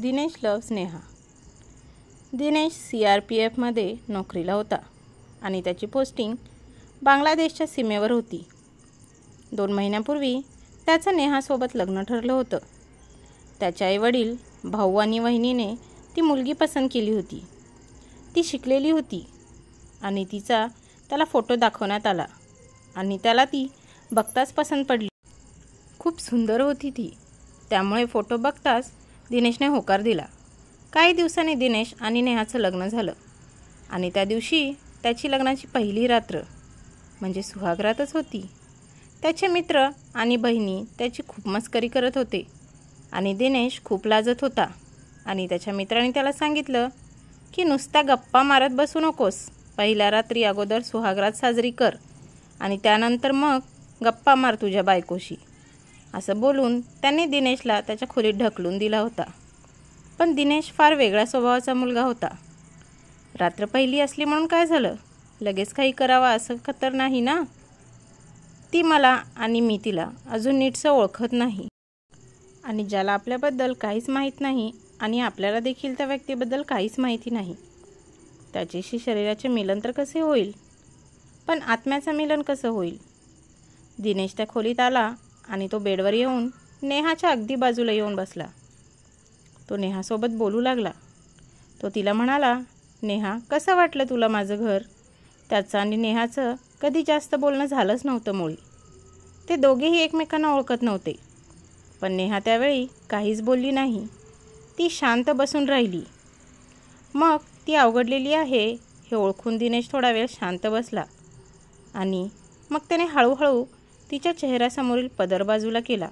Dinesh love Sneha Dinesh C R P एफमध्ये नोकरीला होता आणि त्याची पोस्टिंग बांगलादेशच्या सीमेवर होती दोन महिन्यापूर्वी त्याचं नेहासोबत लग्न ठरलं होतं त्याच्या वडील भाऊ आणि वहिनीने ती मुलगी पसंत केली होती ती शिकलेली होती आणि तिचा त्याला फोटो दाखवण्यात आला आणि त्याला ती बघताच पसंत पडली खूप सुंदर होती ती त्यामुळे फोटो बघताच दिनेशने होकार दिला काही दिवसांनी दिनेश आणि नेहाचं लग्न झालं आणि त्या दिवशी त्याची लग्नाची पहिली रात्र म्हणजे सुहागरातच होती त्याचे मित्र आणि बहिणी त्याची खूप मस्करी करत होते आणि दिनेश खूप लाजत होता आणि त्याच्या मित्राने त्याला सांगितलं की नुसत्या गप्पा मारत बसू नकोस पहिल्या रात्री अगोदर सुहागरात साजरी कर आणि त्यानंतर मग गप्पा मार तुझ्या बायकोशी असं बोलून त्यांनी दिनेशला त्याच्या खोलीत ढकलून दिला होता पण दिनेश फार वेगळ्या स्वभावाचा मुलगा होता रात्र पहिली असली म्हणून काय झालं लगेच काही करावा असं खतर नाही ना ती मला आणि मी तिला अजून नीटसं ओळखत नाही आणि ज्याला आपल्याबद्दल काहीच माहीत नाही आणि आपल्याला देखील त्या व्यक्तीबद्दल काहीच माहिती नाही त्याच्याशी शरीराचे मिलन तर कसे होईल पण आत्म्याचं मिलन कसं होईल दिनेश त्या खोलीत आला आणि तो बेडवर येऊन नेहाच्या अगदी बाजूला येऊन बसला तो नेहासोबत बोलू लागला तो तिला म्हणाला नेहा कसं वाटलं तुला माझं घर त्याचं आणि नेहाचं कधी जास्त बोलणं झालंच नव्हतं मुळी ते दोघेही एकमेकांना ओळखत नव्हते पण नेहा त्यावेळी काहीच बोलली नाही ती शांत बसून राहिली मग ती अवघडलेली आहे हे ओळखून दिनेश थोडा वेळ शांत बसला आणि मग त्याने हळूहळू तिच्या चेहऱ्यासमोरील पदर बाजूला केला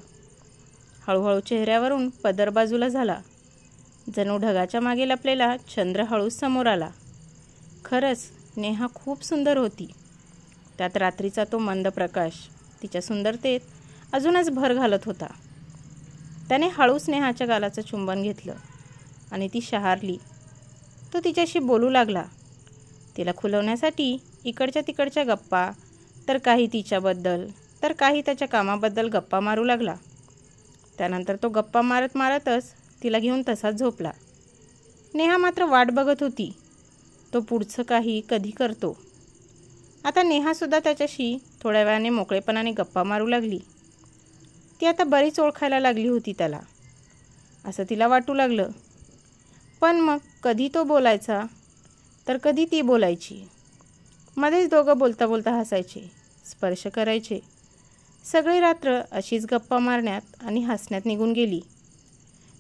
हळूहळू चेहऱ्यावरून पदर बाजूला झाला जणू ढगाच्या मागे लपलेला चंद्र हळू समोर आला खरंच नेहा खूप सुंदर होती त्यात रात्रीचा तो मंद प्रकाश तिच्या सुंदरतेत अजूनच भर घालत होता त्याने हळू स्नेहाच्या गालाचं चुंबन घेतलं आणि ती शहारली तो तिच्याशी बोलू लागला तिला खुलवण्यासाठी इकडच्या तिकडच्या गप्पा तर काही तिच्याबद्दल तर काही त्याच्या कामाबद्दल गप्पा मारू लागला त्यानंतर तो गप्पा मारत मारतच तिला घेऊन तसाच झोपला नेहा मात्र वाट बघत होती तो पुढचं काही कधी करतो आता नेहासुद्धा त्याच्याशी थोड्या वेळाने मोकळेपणाने गप्पा मारू लागली ती आता बरीच ओळखायला लागली होती त्याला असं तिला वाटू लागलं पण मग कधी तो बोलायचा तर कधी ती बोलायची मध्येच दोघं बोलता बोलता हसायचे स्पर्श करायचे सगळी रात्र अशीच गप्पा मारण्यात आणि हसण्यात निघून गेली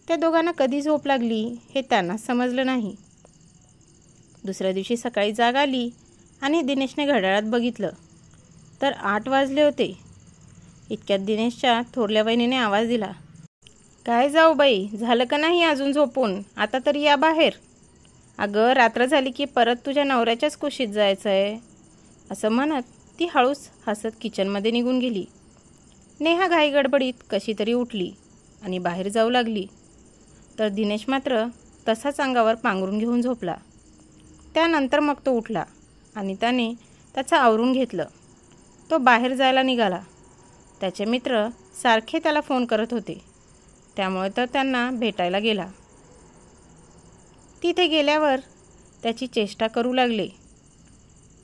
त्या दोघांना कधी झोप लागली हे त्यांना समजलं नाही दुसऱ्या दिवशी सकाळी जाग आली आणि दिनेशने घड्याळात बघितलं तर आठ वाजले होते इतक्यात दिनेशच्या थोरल्या बहिणीने आवाज दिला काय जाऊ बाई झालं का नाही अजून झोपून आता तरी या बाहेर अगं रात्र झाली की परत तुझ्या नवऱ्याच्याच कुशीत जायचं आहे असं म्हणत ती हळूच हसत किचनमध्ये निघून गेली नेहा घाई गडबडीत कशी तरी उठली आणि बाहेर जाऊ लागली तर दिनेश मात्र तसाच अंगावर पांघरून घेऊन झोपला त्यानंतर मग तो उठला आणि त्याने त्याचं आवरून घेतलं तो बाहेर जायला निघाला त्याचे मित्र सारखे त्याला फोन करत होते त्यामुळे तर त्यांना भेटायला गेला तिथे गेल्यावर त्याची चेष्टा करू लागले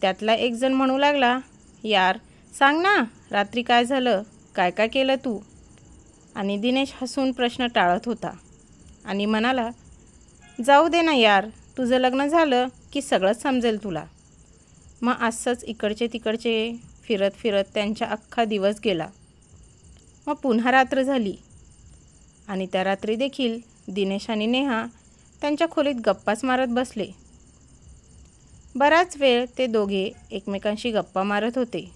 त्यातला एकजण म्हणू लागला यार सांग ना रात्री काय झालं काय काय केलं तू आणि दिनेश हसून प्रश्न टाळत होता आणि म्हणाला जाऊ दे ना यार तुझं लग्न झालं की सगळंच समजेल तुला मग असंच इकडचे तिकडचे फिरत फिरत त्यांचा अख्खा दिवस गेला मग पुन्हा रात्र झाली आणि त्या रात्री देखील दिनेश आणि नेहा त्यांच्या खोलीत गप्पाच मारत बसले बराच वेळ ते दोघे एकमेकांशी गप्पा मारत होते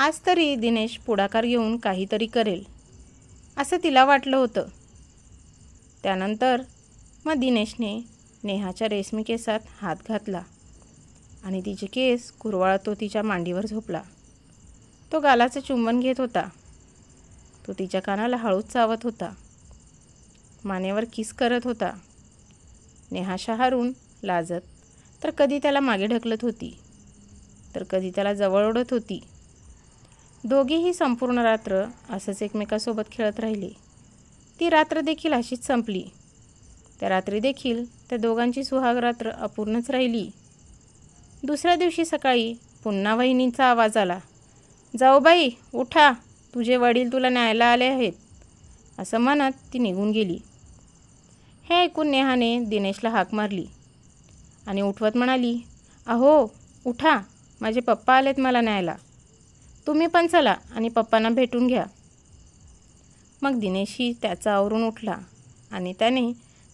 आज तरी दिनेश पुढाकार घेऊन काहीतरी करेल असं तिला वाटलं होतं त्यानंतर मग दिनेशने नेहाच्या रेशमी केसात हात घातला आणि तिचे केस कुरवाळा तो तिच्या मांडीवर झोपला तो गालाचं चुंबन घेत होता तो तिच्या कानाला हळूच चावत होता मानेवर किस करत होता नेहा शहारून लाजत तर कधी त्याला मागे ढकलत होती तर कधी त्याला जवळ ओढत होती दोघेही संपूर्ण रात्र असंच एकमेकासोबत खेळत राहिले ती रात्र देखील अशीच संपली त्या रात्री देखील त्या दोघांची सुहाग रात्र अपूर्णच राहिली दुसऱ्या दिवशी सकाळी पुन्हा वहिनींचा आवाज आला बाई उठा तुझे वडील तुला न्यायला आले आहेत असं म्हणत ती निघून गेली हे ऐकून नेहाने दिनेशला हाक मारली आणि उठवत म्हणाली अहो उठा माझे पप्पा आलेत मला न्यायला तुम्ही पण चला आणि पप्पांना भेटून घ्या मग दिनेशही त्याचा आवरून उठला आणि त्याने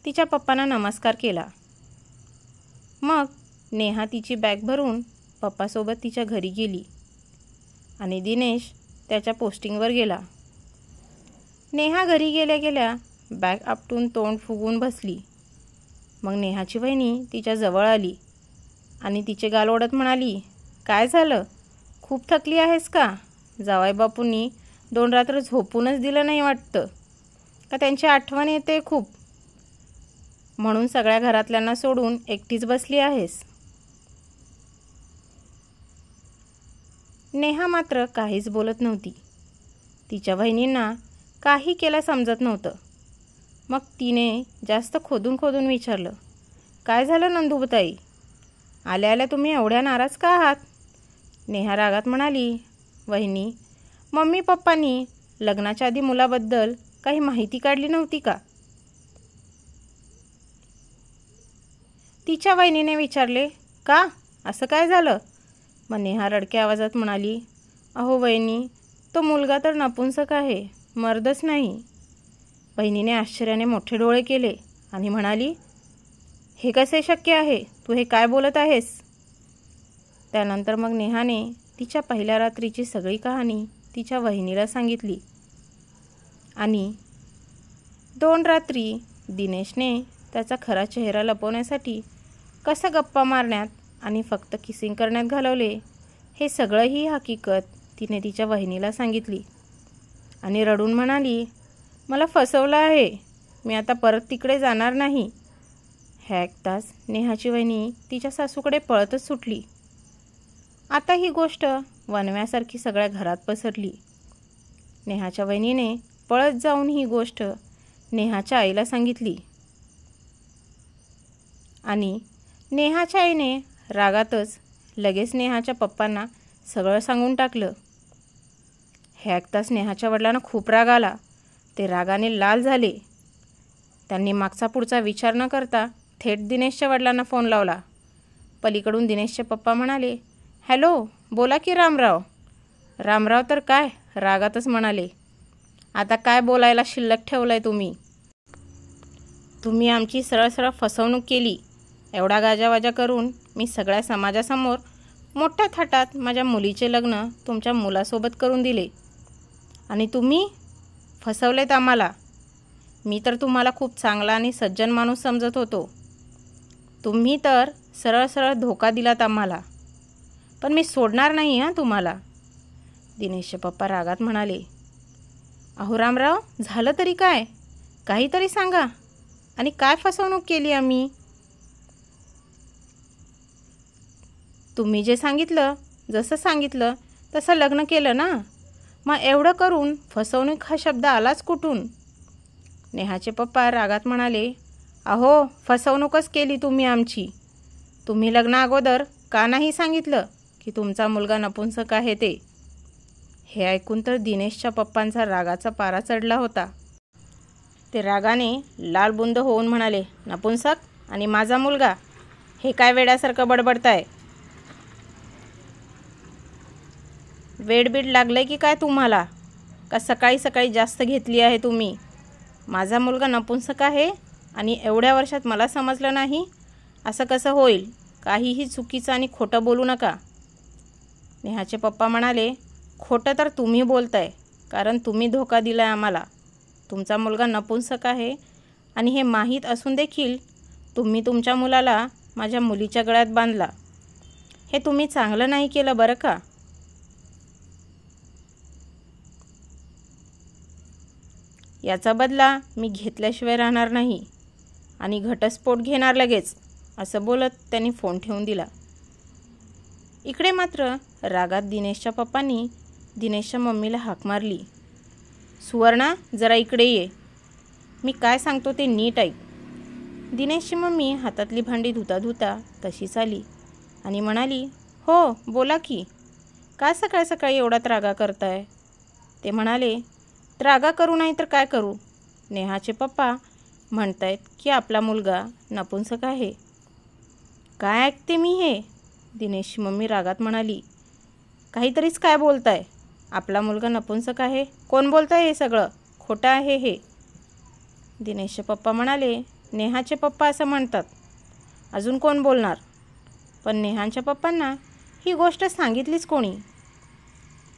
तिच्या पप्पांना नमस्कार केला मग नेहा तिची बॅग भरून पप्पासोबत तिच्या घरी गेली आणि दिनेश त्याच्या पोस्टिंगवर गेला नेहा घरी गेल्या गेल्या बॅग आपटून तोंड फुगून बसली मग नेहाची बहिणी तिच्या जवळ आली आणि तिचे गाल ओढत म्हणाली काय झालं खूप थकली आहेस का बापूंनी दोन रात्र झोपूनच दिलं नाही वाटतं का त्यांची आठवण येते खूप म्हणून सगळ्या घरातल्यांना सोडून एकटीच बसली आहेस नेहा मात्र काहीच बोलत नव्हती तिच्या बहिणींना काही केलं समजत नव्हतं मग तिने जास्त खोदून खोदून विचारलं काय झालं नंदूबताई आल्या आल्या तुम्ही एवढ्या नाराज का आहात नेहा रागात म्हणाली वहिनी मम्मी पप्पांनी लग्नाच्या आधी मुलाबद्दल काही माहिती काढली नव्हती का तिच्या वहिनीने विचारले का असं काय झालं मग नेहा रडक्या आवाजात म्हणाली अहो वहिनी तो मुलगा तर नपुंसक आहे मर्दच नाही बहिणीने आश्चर्याने मोठे डोळे केले आणि म्हणाली हे कसे शक्य आहे तू हे काय बोलत आहेस त्यानंतर मग नेहाने तिच्या पहिल्या रात्रीची सगळी कहाणी तिच्या वहिनीला सांगितली आणि दोन रात्री दिनेशने त्याचा खरा चेहरा लपवण्यासाठी कसं गप्पा मारण्यात आणि फक्त किसिंग करण्यात घालवले हे सगळं ही हकीकत तिने तिच्या वहिनीला सांगितली आणि रडून म्हणाली मला फसवलं आहे मी आता परत तिकडे जाणार नाही ह्या तास नेहाची वहिनी तिच्या सासूकडे पळतच सुटली आता ही गोष्ट वनव्यासारखी सगळ्या घरात पसरली नेहाच्या वहिनीने पळत जाऊन ही गोष्ट नेहाच्या आईला सांगितली आणि नेहाच्या आईने रागातच लगेच नेहाच्या पप्पांना सगळं सांगून टाकलं हे ऐकताच नेहाच्या वडिलांना खूप राग आला ते रागाने लाल झाले त्यांनी मागचा पुढचा विचार न करता थेट दिनेशच्या वडिलांना फोन लावला पलीकडून दिनेशचे पप्पा म्हणाले हॅलो बोला की रामराव रामराव तर काय रागातच म्हणाले आता काय बोलायला शिल्लक ठेवलं आहे तुम्ही तुम्ही आमची सरळ सरळ फसवणूक केली एवढा गाजावाजा करून मी सगळ्या समाजासमोर मोठ्या थाटात माझ्या मुलीचे लग्न तुमच्या मुलासोबत करून दिले आणि तुम्ही फसवलेत आम्हाला मी तर तुम्हाला खूप चांगला आणि सज्जन माणूस समजत होतो तुम्ही तर सरळ सरळ धोका दिलात आम्हाला पण मी सोडणार नाही हां तुम्हाला दिनेशचे पप्पा रागात म्हणाले अहो रामराव झालं तरी काय काहीतरी सांगा आणि काय फसवणूक केली आम्ही तुम्ही जे सांगितलं जसं सांगितलं तसं लग्न केलं ना मग एवढं करून फसवणूक हा शब्द आलाच कुठून नेहाचे पप्पा रागात म्हणाले अहो फसवणूकच केली तुम्ही आमची तुम्ही अगोदर का नाही सांगितलं की तुमचा मुलगा नपुंसक आहे ते हे ऐकून तर दिनेशच्या पप्पांचा रागाचा पारा चढला होता ते रागाने लालबुंद होऊन म्हणाले नपुंसक आणि माझा मुलगा हे काय वेड्यासारखं बडबडताय वेडबीड लागलं आहे की काय तुम्हाला का सकाळी सकाळी जास्त घेतली आहे तुम्ही माझा मुलगा नपुंसक आहे आणि एवढ्या वर्षात मला समजलं नाही असं कसं होईल काहीही चुकीचं आणि खोटं बोलू नका नेहाचे पप्पा म्हणाले खोटं तर तुम्ही बोलताय कारण तुम्ही धोका दिला आहे आम्हाला तुमचा मुलगा नपुंसक आहे आणि हे माहीत असून देखील तुम्ही तुमच्या मुलाला माझ्या मुलीच्या गळ्यात बांधला हे तुम्ही चांगलं नाही केलं बरं का याचा बदला मी घेतल्याशिवाय राहणार नाही आणि घटस्फोट घेणार लगेच असं बोलत त्यांनी फोन ठेवून दिला इकडे मात्र रागात दिनेशच्या पप्पांनी दिनेशच्या मम्मीला हाक मारली सुवर्णा जरा इकडे ये मी काय सांगतो ते नीट ऐक दिनेशची मम्मी हातातली भांडी धुता धुता तशीच आली आणि म्हणाली हो बोला की काय सकाळ सकाळी एवढा त्रागा करताय ते म्हणाले त्रागा करू नाही तर काय करू नेहाचे पप्पा म्हणतायत की आपला मुलगा नपुंसक आहे काय ऐकते मी हे दिनेशची मम्मी रागात म्हणाली काहीतरीच काय बोलताय आपला मुलगा नपुंसक आहे कोण बोलताय हे सगळं खोटं आहे हे दिनेशचे पप्पा म्हणाले नेहाचे पप्पा असं म्हणतात अजून कोण बोलणार पण नेहांच्या पप्पांना ही गोष्ट सांगितलीच कोणी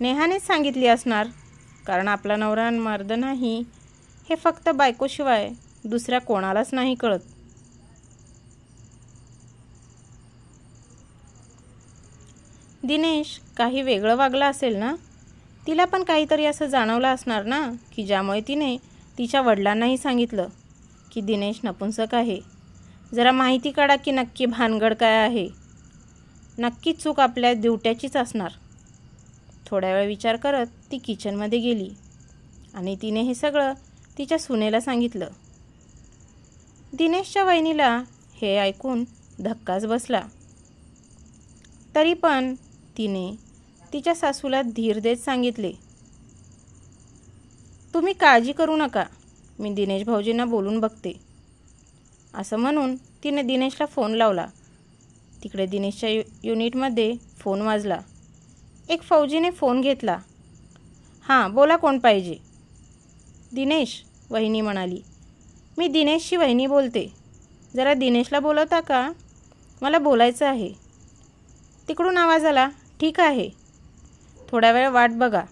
नेहानेच सांगितली असणार कारण आपला नवरा मर्द नाही हे फक्त बायकोशिवाय दुसऱ्या कोणालाच नाही कळत दिनेश काही वेगळं वागलं असेल ना तिला पण काहीतरी असं जाणवलं असणार ना की ज्यामुळे तिने तिच्या वडिलांनाही सांगितलं की दिनेश नपुंसक आहे जरा माहिती काढा की नक्की भानगड काय आहे नक्की चूक आपल्या दिवट्याचीच असणार थोड्या वेळ विचार करत ती किचनमध्ये गेली आणि तिने हे सगळं तिच्या सुनेला सांगितलं दिनेशच्या वहिनीला हे ऐकून धक्काच बसला तरी पण तिने तिच्या सासूला धीर देत सांगितले तुम्ही काळजी करू नका मी दिनेश भाऊजींना बोलून बघते असं म्हणून तिने दिनेशला फोन लावला तिकडे दिनेशच्या यु युनिटमध्ये फोन वाजला एक फौजीने फोन घेतला हां बोला कोण पाहिजे दिनेश वहिनी म्हणाली मी दिनेशची वहिनी बोलते जरा दिनेशला बोलवता का मला बोलायचं आहे तिकडून आवाज आला ठीक आहे थोड्या वेळ वाट बघा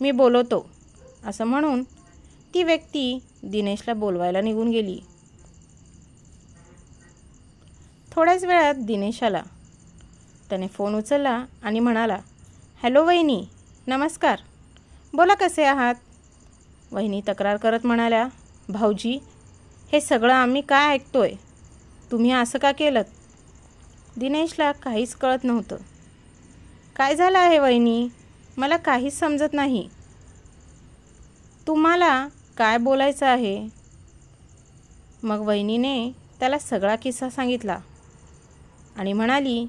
मी बोलवतो असं म्हणून ती व्यक्ती दिनेशला बोलवायला निघून गेली थोड्याच वेळात दिनेश आला त्याने फोन उचलला आणि म्हणाला हॅलो वहिनी नमस्कार बोला कसे आहात वहिनी तक्रार करत म्हणाल्या भाऊजी हे सगळं आम्ही काय ऐकतोय तुम्ही असं का केलं दिनेशला काहीच कळत नव्हतं काय झालं आहे वहिनी मला काहीच समजत नाही तुम्हाला काय बोलायचं आहे मग वहिनीने त्याला सगळा किस्सा सांगितला आणि म्हणाली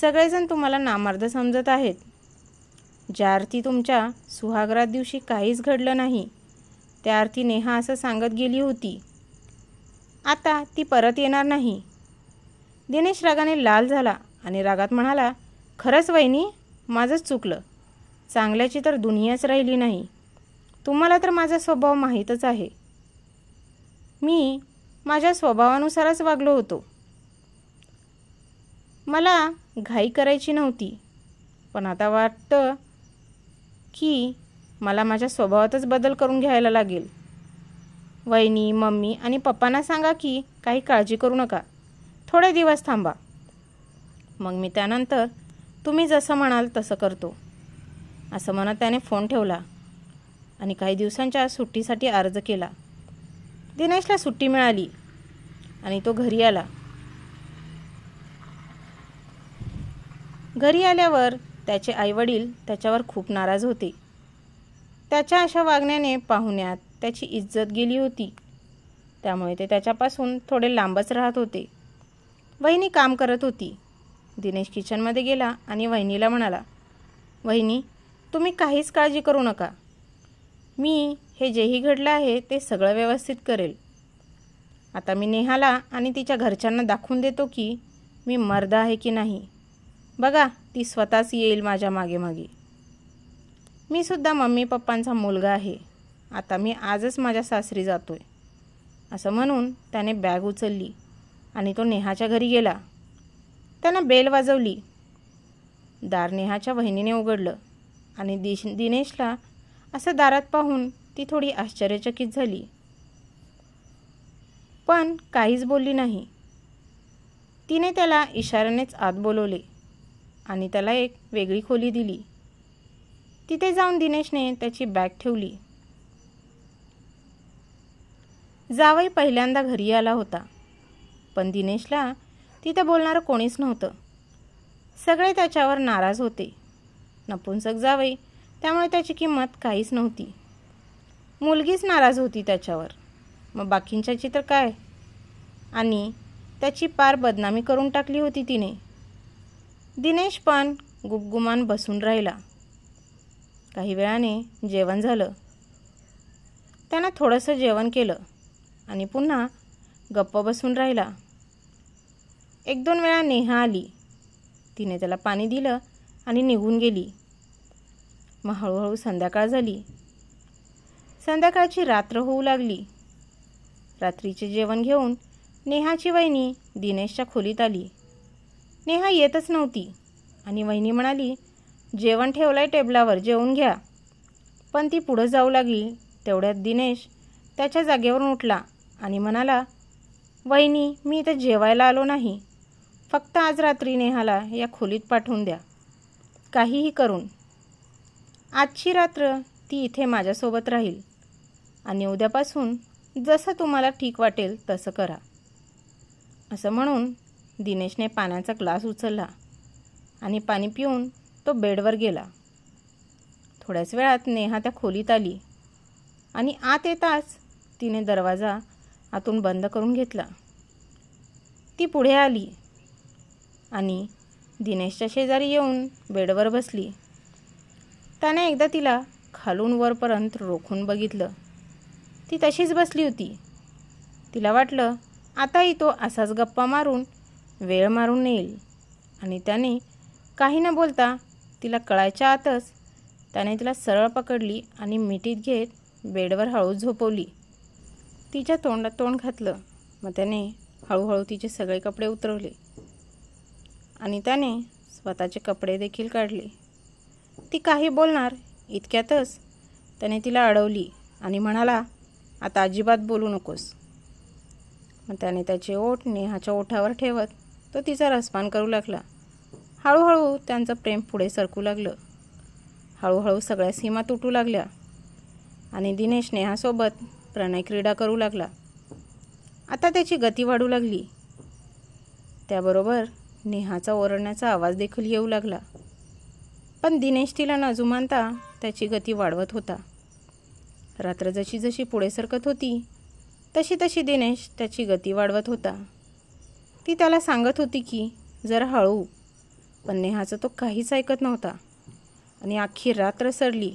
सगळेजण तुम्हाला नामार्ध समजत आहेत ज्या अर्थी तुमच्या सुहागरात दिवशी काहीच घडलं नाही त्या अर्थी नेहा असं सांगत गेली होती आता ती परत येणार नाही दिनेश रागाने लाल झाला आणि रागात म्हणाला खरंच वहिनी माझंच चुकलं चांगल्याची तर दुनियाच राहिली नाही तुम्हाला तर माझा स्वभाव माहीतच आहे मी माझ्या स्वभावानुसारच वागलो होतो मला घाई करायची नव्हती पण आता वाटतं की मला माझ्या स्वभावातच बदल करून घ्यायला लागेल वहिनी मम्मी आणि पप्पांना सांगा की काही काळजी करू नका थोडे दिवस थांबा मग मी त्यानंतर तुम्ही जसं म्हणाल तसं करतो असं म्हणत त्याने फोन ठेवला आणि काही दिवसांच्या सुट्टीसाठी अर्ज केला दिनेशला सुट्टी मिळाली आणि तो घरी आला घरी आल्यावर त्याचे आईवडील त्याच्यावर खूप नाराज होते त्याच्या अशा वागण्याने पाहुण्यात त्याची इज्जत गेली होती त्यामुळे ते त्याच्यापासून थोडे लांबच राहत होते वहिनी काम करत होती दिनेश किचनमध्ये गेला आणि वहिनीला म्हणाला वहिनी तुम्ही काहीच काळजी करू नका मी हे जेही घडलं आहे ते सगळं व्यवस्थित करेल आता मी नेहाला आणि तिच्या घरच्यांना दाखवून देतो की मी मर्द आहे की नाही बघा ती स्वतःच येईल माझ्या मागे मागे मी सुद्धा मम्मी पप्पांचा मुलगा आहे आता मी आजच माझ्या सासरी जातोय असं म्हणून त्याने बॅग उचलली आणि तो नेहाच्या घरी गेला त्यानं बेल वाजवली दार नेहाच्या वहिनीने उघडलं आणि दिश दिनेशला असं दारात पाहून ती थोडी आश्चर्यचकित झाली पण काहीच बोलली नाही तिने त्याला इशाऱ्यानेच आत बोलवले आणि त्याला एक वेगळी खोली दिली तिथे जाऊन दिनेशने त्याची बॅग ठेवली जावई पहिल्यांदा घरी आला होता पण दिनेशला तिथं बोलणारं कोणीच नव्हतं सगळे त्याच्यावर नाराज होते नपुंसक जावे त्यामुळे त्याची किंमत काहीच नव्हती मुलगीच नाराज होती त्याच्यावर मग बाकींच्या चित्र काय आणि त्याची पार बदनामी करून टाकली होती तिने दिनेश पण गुपगुमान बसून राहिला काही वेळाने जेवण झालं त्यानं थोडंसं जेवण केलं आणि पुन्हा गप्प बसून राहिला एक दोन वेळा नेहा आली तिने त्याला पाणी दिलं आणि निघून गेली मग हळूहळू संध्याकाळ झाली संध्याकाळची रात्र होऊ लागली रात्रीचे जेवण घेऊन नेहाची वहिनी दिनेशच्या खोलीत आली नेहा येतच नव्हती आणि वहिनी म्हणाली जेवण ठेवलं आहे टेबलावर जेवून घ्या पण ती पुढं जाऊ लागली तेवढ्यात दिनेश त्याच्या जागेवरून उठला आणि म्हणाला वहिनी मी इथं जेवायला आलो नाही फक्त आज रात्री नेहाला या खोलीत पाठवून द्या काहीही करून आजची रात्र ती इथे माझ्यासोबत राहील आणि उद्यापासून जसं तुम्हाला ठीक वाटेल तसं करा असं म्हणून दिनेशने पाण्याचा ग्लास उचलला आणि पाणी पिऊन तो बेडवर गेला थोड्याच वेळात नेहा त्या खोलीत आली आणि आत येताच तिने दरवाजा आतून बंद करून घेतला ती पुढे आली आणि दिनेशच्या शेजारी येऊन बेडवर बसली त्याने एकदा तिला खालून वरपर्यंत रोखून बघितलं ती तशीच बसली होती तिला वाटलं आताही तो असाच गप्पा मारून वेळ मारून येईल आणि त्याने काही न बोलता तिला कळायच्या आतच त्याने तिला सरळ पकडली आणि मिठीत घेत बेडवर हळू झोपवली तिच्या तोंडात तोंड घातलं मग त्याने हळूहळू तिचे सगळे कपडे उतरवले आणि त्याने स्वतःचे कपडे देखील काढले ती काही बोलणार इतक्यातच त्याने तिला अडवली आणि म्हणाला आता अजिबात बोलू नकोस मग त्याने त्याचे ओठ नेहाच्या ओठावर ठेवत तो तिचा रसपान करू लागला हळूहळू त्यांचं प्रेम पुढे सरकू लागलं हळूहळू सगळ्या सीमा तुटू लागल्या आणि दिनेश नेहासोबत प्रणय क्रीडा करू लागला आता त्याची गती वाढू लागली त्याबरोबर नेहाचा ओरडण्याचा आवाज देखील येऊ लागला पण दिनेश तिला नाजुमानता त्याची गती वाढवत होता रात्र जशी जशी पुढे सरकत होती तशी तशी दिनेश त्याची गती वाढवत होता ती त्याला सांगत होती की जरा हळू पण नेहाचं तो काहीच ऐकत नव्हता आणि आखी रात्र सरली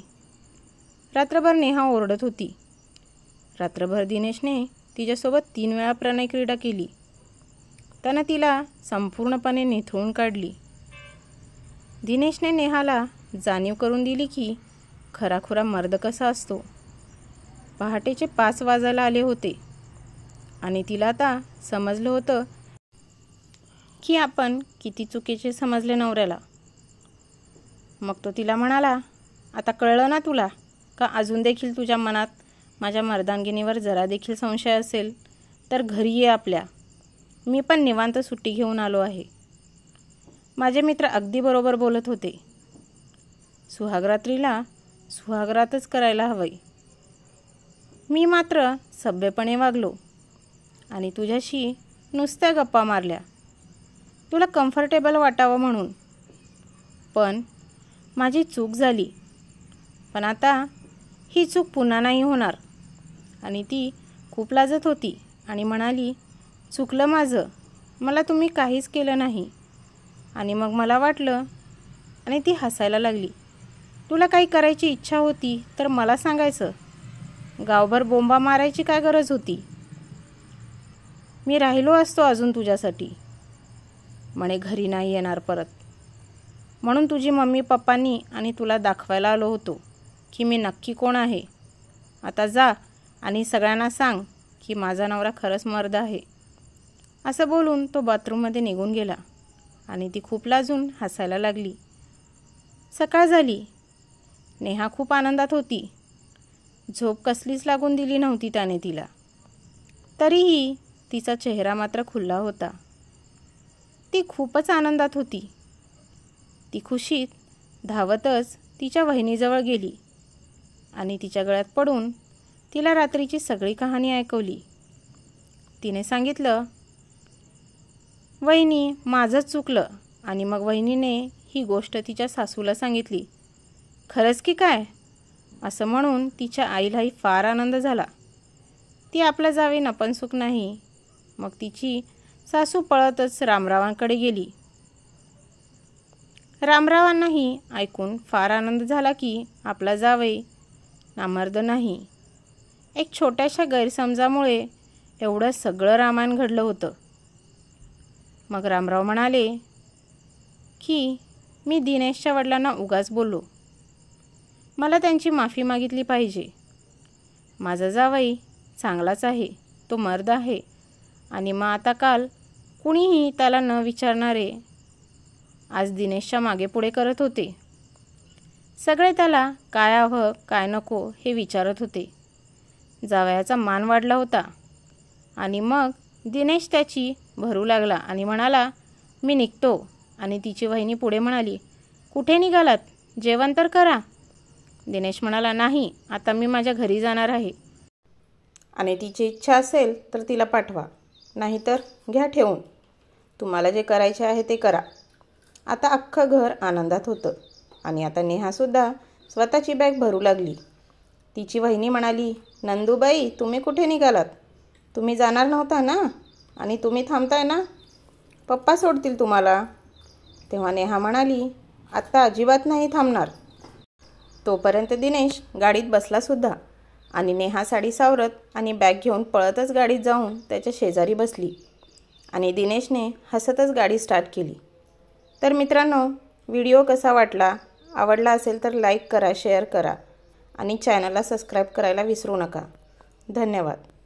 रात्रभर नेहा ओरडत होती रात्रभर दिनेशने तिच्यासोबत तीन वेळा प्रणय क्रीडा केली त्यानं तिला संपूर्णपणे निथळून काढली दिनेशने नेहाला जाणीव करून दिली की खराखुरा मर्द कसा असतो पहाटेचे पाच वाजायला आले होते आणि तिला आता समजलं होतं की आपण किती चुकीचे समजले नवऱ्याला मग तो तिला म्हणाला आता कळलं ना तुला का अजून देखील तुझ्या मनात माझ्या मर्दांगिनीवर जरा देखील संशय असेल तर घरी ये आपल्या मी पण निवांत सुट्टी घेऊन आलो आहे माझे मित्र अगदी बरोबर बोलत होते सुहागरात्रीला सुहागरातच करायला हवं मी मात्र सभ्यपणे वागलो आणि तुझ्याशी नुसत्या गप्पा मारल्या तुला कम्फर्टेबल वाटावं म्हणून पण माझी चूक झाली पण आता ही चूक पुन्हा नाही होणार आणि ती खूप लाजत होती आणि म्हणाली चुकलं माझं मला तुम्ही काहीच केलं नाही आणि मग मला वाटलं आणि ती हसायला लागली तुला काही करायची इच्छा होती तर मला सांगायचं गावभर बोंबा मारायची काय गरज होती मी राहिलो असतो अजून तुझ्यासाठी म्हणे घरी नाही येणार परत म्हणून तुझी मम्मी पप्पांनी आणि तुला दाखवायला आलो होतो की मी नक्की कोण आहे आता जा आणि सगळ्यांना सांग की माझा नवरा खरंच मर्द आहे असं बोलून तो बाथरूममध्ये निघून गेला आणि ती खूप लाजून हसायला लागली सकाळ झाली नेहा खूप आनंदात होती झोप कसलीच लागून दिली नव्हती त्याने तिला तरीही तिचा चेहरा मात्र खुल्ला होता ती खूपच आनंदात होती ती खुशीत धावतच तिच्या वहिनीजवळ गेली आणि तिच्या गळ्यात पडून तिला रात्रीची सगळी कहाणी ऐकवली तिने सांगितलं वहिनी माझंच चुकलं आणि मग वहिनीने ही गोष्ट तिच्या सासूला सांगितली खरंच की काय असं म्हणून तिच्या आईलाही फार आनंद झाला ती आपल्या जावे सुख नाही मग तिची सासू पळतच रामरावांकडे गेली रामरावांनाही ऐकून फार आनंद झाला की आपला जावे नामर्द नाही एक छोट्याशा गैरसमजामुळे एवढं सगळं रामायण घडलं होतं मग रामराव म्हणाले की मी दिनेशच्या वडिलांना उगाच बोललो मला त्यांची माफी मागितली पाहिजे माझा जावई चांगलाच आहे तो मर्द आहे आणि मग आता काल कुणीही त्याला न विचारणारे आज दिनेशच्या मागे पुढे करत होते सगळे त्याला काय हवं काय नको हे विचारत होते जावयाचा मान वाढला होता आणि मग दिनेश त्याची भरू लागला आणि म्हणाला मी निघतो आणि तिची वहिनी पुढे म्हणाली कुठे निघालात जेवण तर करा दिनेश म्हणाला नाही आता मी माझ्या घरी जाणार आहे आणि तिची इच्छा असेल तर तिला पाठवा नाहीतर घ्या ठेवून तुम्हाला जे करायचे आहे ते करा आता अख्खं घर आनंदात होतं आणि आता नेहासुद्धा स्वतःची बॅग भरू लागली तिची वहिनी म्हणाली नंदूबाई तुम्ही कुठे निघालात तुम्ही जाणार नव्हता ना आणि तुम्ही थांबताय ना पप्पा सोडतील तुम्हाला तेव्हा नेहा म्हणाली आत्ता अजिबात नाही थांबणार तोपर्यंत दिनेश गाडीत बसलासुद्धा आणि नेहा साडी सावरत आणि बॅग घेऊन पळतच गाडीत जाऊन त्याच्या शेजारी बसली आणि दिनेशने हसतच गाडी स्टार्ट केली तर मित्रांनो व्हिडिओ कसा वाटला आवडला असेल तर लाईक करा शेअर करा आणि चॅनलला सबस्क्राईब करायला विसरू नका धन्यवाद